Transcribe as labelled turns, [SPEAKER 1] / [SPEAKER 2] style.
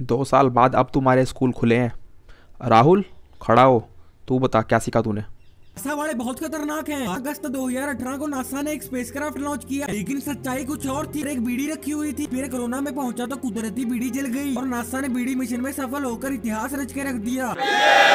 [SPEAKER 1] दो साल बाद अब तुम्हारे स्कूल खुले हैं राहुल खड़ा हो तू बता क्या सीखा तूने
[SPEAKER 2] नासा वाले बहुत खतरनाक हैं। अगस्त 2018 को नासा ने एक स्पेसक्राफ्ट लॉन्च किया लेकिन सच्चाई कुछ और थी एक बीड़ी रखी हुई थी फिर कोरोना में पहुंचा तो कुदरती बीड़ी जल गई और नासा ने बीड़ी मिशन में सफल होकर इतिहास रच के रख दिया